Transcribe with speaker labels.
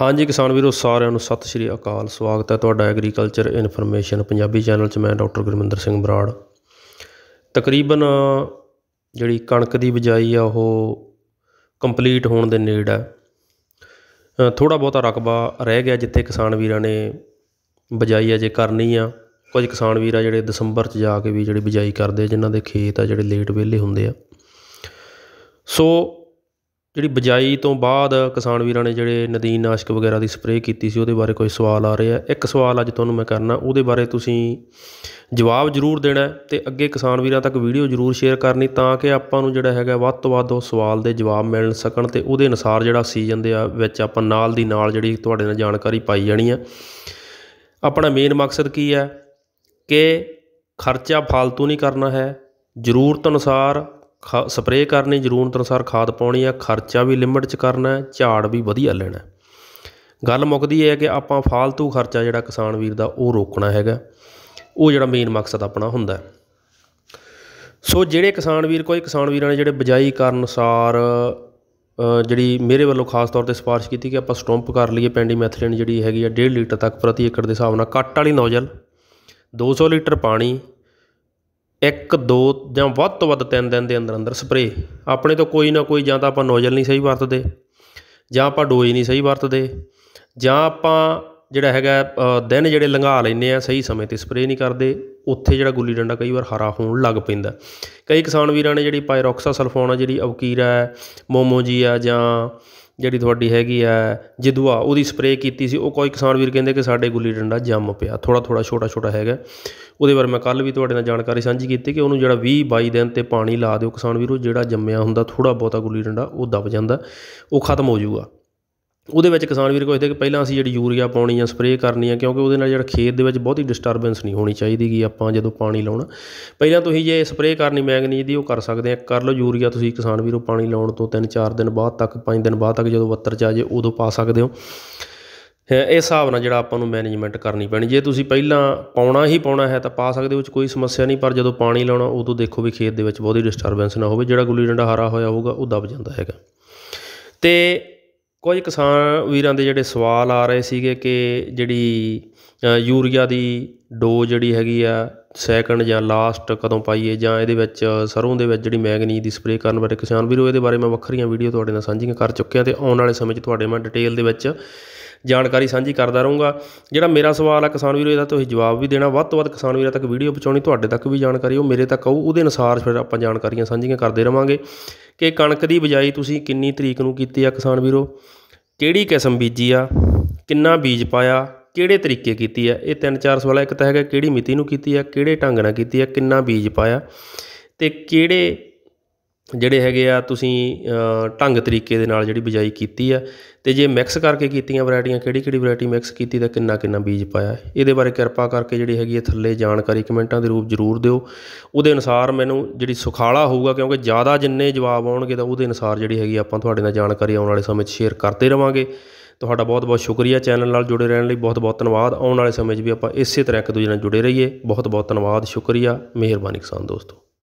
Speaker 1: ਹਾਂਜੀ ਕਿਸਾਨ ਵੀਰੋ ਸਾਰਿਆਂ ਨੂੰ ਸਤਿ ਸ਼੍ਰੀ ਅਕਾਲ ਸਵਾਗਤ ਹੈ ਤੁਹਾਡਾ ਐਗਰੀਕਲਚਰ ਇਨਫੋਰਮੇਸ਼ਨ ਪੰਜਾਬੀ ਚੈਨਲ 'ਚ ਮੈਂ ਡਾਕਟਰ ਗੁਰਮਿੰਦਰ ਸਿੰਘ ਬਰਾੜ ਤਕਰੀਬਨ ਜਿਹੜੀ ਕਣਕ ਦੀ ਬਜਾਈ ਆ ਉਹ ਕੰਪਲੀਟ ਹੋਣ ਦੇ ਨੇੜ ਆ ਥੋੜਾ ਬਹੁਤਾ ਰਕਬਾ ਰਹਿ ਗਿਆ ਜਿੱਥੇ ਕਿਸਾਨ ਵੀਰਾਂ ਨੇ ਬਜਾਈ ਅਜੇ ਕਰਨੀ ਆ ਕੁਝ ਕਿਸਾਨ ਵੀਰ ਆ ਜਿਹੜੇ ਦਸੰਬਰ 'ਚ ਜਾ ਕੇ ਵੀ ਜਿਹੜੀ ਬਜਾਈ ਕਰਦੇ ਜਿਨ੍ਹਾਂ ਦੇ ਖੇਤ ਆ ਜਿਹੜੇ ਲੇਟ ਵਿਹਲੇ ਹੁੰਦੇ ਆ ਸੋ ਜਿਹੜੀ ਬਜਾਈ ਤੋਂ ਬਾਅਦ ਕਿਸਾਨ ਵੀਰਾਂ ਨੇ ਜਿਹੜੇ ਨਦੀਨ ਨਾਸ਼ਕ ਵਗੈਰਾ ਦੀ ਸਪਰੇਅ ਕੀਤੀ ਸੀ ਉਹਦੇ ਬਾਰੇ ਕੋਈ ਸਵਾਲ ਆ ਰਹੇ ਆ ਇੱਕ ਸਵਾਲ ਅੱਜ ਤੁਹਾਨੂੰ ਮੈਂ ਕਰਨਾ ਉਹਦੇ ਬਾਰੇ ਤੁਸੀਂ ਜਵਾਬ ਜ਼ਰੂਰ ਦੇਣਾ ਤੇ ਅੱਗੇ ਕਿਸਾਨ ਵੀਰਾਂ ਤੱਕ ਵੀਡੀਓ ਜ਼ਰੂਰ ਸ਼ੇਅਰ ਕਰਨੀ ਤਾਂ ਕਿ ਆਪਾਂ ਨੂੰ ਜਿਹੜਾ ਹੈਗਾ ਵੱਧ ਤੋਂ ਵੱਧ ਉਹ ਸਵਾਲ ਦੇ ਜਵਾਬ ਮਿਲ ਸਕਣ ਤੇ ਉਹਦੇ ਅਨੁਸਾਰ ਜਿਹੜਾ ਸੀਜ਼ਨ ਦੇ ਆ ਵਿੱਚ ਆਪਾਂ ਨਾਲ ਦੀ ਨਾਲ ਜਿਹੜੀ ਤੁਹਾਡੇ ਨਾਲ ਜਾਣਕਾਰੀ ਪਾਈ ਜਾਣੀ ਆ ਆਪਣਾ ਮੇਨ ਮਕਸਦ ਕੀ ਹੈ ਕਿ ਖਰਚਾ ਫालतू ਨਹੀਂ ਕਰਨਾ ਹੈ ਜ਼ਰੂਰਤ ਅਨੁਸਾਰ ਖਾ ਸਪਰੇਅ ਕਰਨੀ ਜ਼ਰੂਰਤ ਅਨੁਸਾਰ ਖਾਦ ਪਾਉਣੀ ਆ ਖਰਚਾ ਵੀ ਲਿਮਟ 'ਚ ਕਰਨਾ ਝਾੜ ਵੀ ਵਧੀਆ ਲੈਣਾ ਗੱਲ ਮੁੱਕਦੀ ਹੈ ਕਿ ਆਪਾਂ ਫालतू ਖਰਚਾ ਜਿਹੜਾ ਕਿਸਾਨ ਵੀਰ ਦਾ ਉਹ ਰੋਕਣਾ ਹੈਗਾ ਉਹ ਜਿਹੜਾ ਮੇਨ ਮਕਸਦ ਆਪਣਾ ਹੁੰਦਾ ਸੋ ਜਿਹੜੇ ਕਿਸਾਨ ਵੀਰ ਕੋਈ ਕਿਸਾਨ ਵੀਰਾਂ ਨੇ ਜਿਹੜੇ ਬਜਾਈ ਕਰਨ ਅਨੁਸਾਰ ਜਿਹੜੀ ਮੇਰੇ ਵੱਲੋਂ ਖਾਸ ਤੌਰ ਤੇ ਸਿਫਾਰਿਸ਼ ਕੀਤੀ ਕਿ ਆਪਾਂ ਸਟੰਪ ਕਰ ਲਈਏ ਪੈਂਡੀ ਮੈਥਲੀਨ ਜਿਹੜੀ ਹੈਗੀ ਆ 1.5 ਲੀਟਰ ਤੱਕ ਪ੍ਰਤੀ ਏਕੜ ਦੇ ਹਿਸਾਬ ਨਾਲ ਕੱਟ ਵਾਲੀ ਨੋਜ਼ਲ 200 ਲੀਟਰ ਪਾਣੀ ਇੱਕ ਦੋ ਜਾਂ ਵੱਧ ਤੋਂ ਵੱਧ ਤਿੰਨ ਦਿਨ ਦੇ ਅੰਦਰ ਅੰਦਰ ਸਪਰੇ ਆਪਣੇ ਤੋਂ ਕੋਈ ਨਾ ਕੋਈ ਜਾਂ ਤਾਂ ਆਪਾਂ ਨੋਜ਼ਲ ਨਹੀਂ ਸਹੀ ਵਰਤਦੇ ਜਾਂ ਆਪਾਂ ਡੋਜ਼ ਨਹੀਂ ਸਹੀ ਵਰਤਦੇ ਜਾਂ ਆਪਾਂ ਜਿਹੜਾ ਹੈਗਾ ਦਿਨ ਜਿਹੜੇ ਲੰਘਾ ਲੈਨੇ ਆ ਸਹੀ ਸਮੇਂ ਤੇ ਸਪਰੇ ਨਹੀਂ ਕਰਦੇ ਉੱਥੇ ਜਿਹੜਾ ਗੁੱਲੀ ਡੰਡਾ ਕਈ ਵਾਰ ਹਰਾ ਹੋਣ ਲੱਗ ਪੈਂਦਾ ਕਈ ਕਿਸਾਨ ਵੀਰਾਂ ਨੇ ਜਿਹੜੀ ਪਾਇਰੋਕਸਾ ਸਲਫੋਨ ਆ ਜਿਹੜੀ ਅਵਕੀਰਾ ਮੋਮੋਜੀ ਆ ਜਾਂ ਜਿਹੜੀ ਤੁਹਾਡੀ ਹੈਗੀ ਆ ਜਦੂਆ ਉਹਦੀ ਸਪਰੇਅ ਕੀਤੀ ਸੀ ਉਹ ਕੋਈ ਕਿਸਾਨ ਵੀਰ ਕਹਿੰਦੇ ਕਿ ਸਾਡੇ ਗੁੱਲੀ ਡੰਡਾ ਜੰਮ ਪਿਆ ਥੋੜਾ ਥੋੜਾ ਛੋਟਾ ਛੋਟਾ ਹੈਗਾ ਉਹਦੇ ਬਾਰੇ ਮੈਂ ਕੱਲ ਵੀ ਤੁਹਾਡੇ ਨਾਲ ਜਾਣਕਾਰੀ ਸਾਂਝੀ ਕੀਤੀ ਕਿ ਉਹਨੂੰ ਜਿਹੜਾ 20 22 ਦਿਨ ਤੇ ਪਾਣੀ ਲਾ ਦਿਓ ਕਿਸਾਨ ਵੀਰੋ ਜਿਹੜਾ ਜੰਮਿਆ ਹੁੰਦਾ ਥੋੜਾ ਬਹੁਤਾ ਗੁੱਲੀ ਡੰਡਾ ਉਹ ਦਬ ਜਾਂਦਾ ਉਹ ਖਤਮ ਹੋ ਜਾਊਗਾ ਉਹਦੇ ਵਿੱਚ ਕਿਸਾਨ ਵੀਰ ਪੁੱਛਦੇ ਕਿ ਪਹਿਲਾਂ ਅਸੀਂ ਜਿਹੜੀ ਯੂਰੀਆ ਪਾਉਣੀ ਆ ਸਪਰੇਅ ਕਰਨੀ ਆ ਕਿਉਂਕਿ ਉਹਦੇ ਨਾਲ ਜਿਹੜਾ ਖੇਤ ਦੇ ਵਿੱਚ ਬਹੁਤੀ ਡਿਸਟਰਬੈਂਸ ਨਹੀਂ ਹੋਣੀ ਚਾਹੀਦੀ ਆਪਾਂ ਜਦੋਂ ਪਾਣੀ ਲਾਉਣਾ ਪਹਿਲਾਂ ਤੁਸੀਂ ਜੇ ਸਪਰੇਅ ਕਰਨੀ ਮੈਗਨੀਜ਼ ਦੀ ਉਹ ਕਰ ਸਕਦੇ ਆ ਕਰ ਲਓ ਯੂਰੀਆ ਤੁਸੀਂ ਕਿਸਾਨ ਵੀਰੋ ਪਾਣੀ ਲਾਉਣ ਤੋਂ 3-4 ਦਿਨ ਬਾਅਦ ਤੱਕ 5 ਦਿਨ ਬਾਅਦ ਤੱਕ ਜਦੋਂ ਵੱਤਰ ਚਾਜੇ ਜੇ ਉਦੋਂ ਪਾ ਸਕਦੇ ਹੋ ਇਸ ਹਿਸਾਬ ਨਾਲ ਜਿਹੜਾ ਆਪਾਂ ਨੂੰ ਮੈਨੇਜਮੈਂਟ ਕਰਨੀ ਪੈਣੀ ਜੇ ਤੁਸੀਂ ਪਹਿਲਾਂ ਪਾਉਣਾ ਹੀ ਪਾਉਣਾ ਹੈ ਤਾਂ ਪਾ ਸਕਦੇ ਹੋ ਵਿੱਚ ਕੋਈ ਸਮੱਸਿਆ ਨਹੀਂ ਪਰ ਜਦੋਂ ਪਾਣੀ ਲਾਉਣਾ ਉਦੋਂ ਦੇਖੋ ਵੀ ਖੇਤ ਦੇ ਵਿੱਚ ਬਹੁਤੀ ਡਿਸਟਰਬੈਂਸ ਨਾ ਹੋਵੇ ਜਿਹੜਾ ਗੁੱਲੀ ਡੰਡਾ ਹਰਾ ਹੋਇਆ ਹੋਊਗਾ ਉਹ ਦਬ ਜਾਂਦਾ ਹੈਗਾ ਤੇ ਕੁਝ ਕਿਸਾਨ ਵੀਰਾਂ ਦੇ ਜਿਹੜੇ ਸਵਾਲ ਆ ਰਹੇ ਸੀਗੇ ਕਿ ਜਿਹੜੀ ਯੂਰੀਆ ਦੀ ਡੋ ਜਿਹੜੀ ਹੈਗੀ ਆ ਸੈਕੰਡ ਜਾਂ ਲਾਸਟ ਕਦੋਂ ਪਾਈਏ ਜਾਂ ਇਹਦੇ ਵਿੱਚ ਸਰੋਂ ਦੇ ਵਿੱਚ ਜਿਹੜੀ ਮੈਗਨੀ ਦੀ ਸਪਰੇਅ ਕਰਨ ਬਾਰੇ ਕਿਸਾਨ ਵੀਰੋ ਇਹਦੇ ਬਾਰੇ ਮੈਂ ਵੱਖਰੀਆਂ ਵੀਡੀਓ ਤੁਹਾਡੇ ਨਾਲ ਸਾਂਝੀਆਂ ਕਰ ਚੁੱਕਿਆ ਤੇ ਆਉਣ ਵਾਲੇ ਸਮੇਂ 'ਚ ਤੁਹਾਡੇ ਮੈਂ ਡਿਟੇਲ ਦੇ ਵਿੱਚ ਜਾਣਕਾਰੀ ਸਾਂਝੀ ਕਰਦਾ ਰਹੂੰਗਾ ਜਿਹੜਾ ਮੇਰਾ ਸਵਾਲ ਆ ਕਿਸਾਨ ਵੀਰੋ ਇਹਦਾ ਤੁਸੀਂ ਜਵਾਬ ਵੀ ਦੇਣਾ ਵੱਧ ਤੋਂ ਵੱਧ ਕਿਸਾਨ ਵੀਰਾਂ ਤੱਕ ਵੀਡੀਓ ਪਹੁੰਚਾਉਣੀ ਤੁਹਾਡੇ ਤੱਕ ਵੀ ਜਾਣਕਾਰੀ ਉਹ ਮੇਰੇ ਤੱਕ ਆਉ ਉਹਦੇ ਅਨੁਸਾਰ ਫਿਰ ਆਪਾਂ ਜਾਣਕਾਰੀਆਂ ਸਾਂਝੀਆਂ ਕਰਦੇ ਰਵਾਂਗੇ ਕਿ ਕਣਕ ਦੀ ਬਿਜਾਈ ਤੁਸੀਂ ਕਿੰਨੀ ਤਰੀਕ ਨੂੰ ਕੀਤੀ ਆ ਕਿਸਾਨ ਵੀਰੋ ਕਿਹੜੀ ਕਿਸਮ ਬੀਜੀ ਆ ਕਿੰਨਾ ਬੀਜ ਪਾਇਆ ਕਿਹੜੇ ਤਰੀਕੇ ਕੀਤੀ ਆ ਇਹ ਤਿੰਨ ਚਾਰ ਸਵਾਲ ਇੱਕ ਤਾਂ ਹੈਗਾ ਕਿਹੜੀ ਮਿਤੀ ਨੂੰ ਕੀਤੀ ਆ ਕਿਹੜੇ ਢੰਗ ਨਾਲ ਕੀਤੀ ਆ ਕਿੰਨਾ ਬੀਜ ਪਾਇਆ ਤੇ ਕਿਹੜੇ ਜਿਹੜੇ ਹੈਗੇ ਆ ਤੁਸੀਂ ਢੰਗ ਤਰੀਕੇ ਦੇ ਨਾਲ ਜਿਹੜੀ ਬਿਜਾਈ ਕੀਤੀ ਆ ਤੇ ਜੇ ਮਿਕਸ ਕਰਕੇ ਕੀਤੀਆਂ ਵੈਰਾਈਟੀਆਂ ਕਿਹੜੀ ਕਿਹੜੀ ਵੈਰਾਈਟੀ ਮਿਕਸ ਕੀਤੀ ਤਾਂ ਕਿੰਨਾ ਕਿੰਨਾ ਬੀਜ ਪਾਇਆ ਇਹਦੇ ਬਾਰੇ ਕਿਰਪਾ ਕਰਕੇ ਜਿਹੜੀ ਹੈਗੀ ਹੈ ਥੱਲੇ ਜਾਣਕਾਰੀ ਕਮੈਂਟਾਂ ਦੇ ਰੂਪ ਜ਼ਰੂਰ ਦਿਓ ਉਹਦੇ ਅਨੁਸਾਰ ਮੈਨੂੰ ਜਿਹੜੀ ਸੁਖਾਲਾ ਹੋਊਗਾ ਕਿਉਂਕਿ ਜ਼ਿਆਦਾ ਜਿੰਨੇ ਜਵਾਬ ਆਉਣਗੇ ਤਾਂ ਉਹਦੇ ਅਨੁਸਾਰ ਜਿਹੜੀ ਹੈਗੀ ਆਪਾਂ ਤੁਹਾਡੇ ਨਾਲ ਜਾਣਕਾਰੀ ਆਉਣ ਵਾਲੇ ਸਮੇਂ 'ਚ ਸ਼ੇਅਰ ਕਰਦੇ ਰਵਾਂਗੇ ਤੁਹਾਡਾ ਬਹੁਤ-ਬਹੁਤ ਸ਼ੁਕਰੀਆ ਚੈਨਲ ਨਾਲ ਜੁੜੇ ਰਹਿਣ ਲਈ ਬਹੁਤ-ਬਹੁਤ ਧੰਨਵਾਦ ਆਉਣ ਵਾਲੇ ਸਮੇਂ 'ਚ ਵੀ ਆਪਾਂ ਇਸੇ ਤਰ੍ਹਾਂ ਇੱਕ ਦੂਜੇ ਨਾਲ ਜੁੜੇ ਰਹੀਏ ਬਹੁਤ-ਬਹੁਤ ਧੰਨਵਾਦ ਸ਼ੁਕਰੀਆ ਮਿਹਰਬਾਨੀ ਕਿਸਾਨ ਦੋਸਤੋ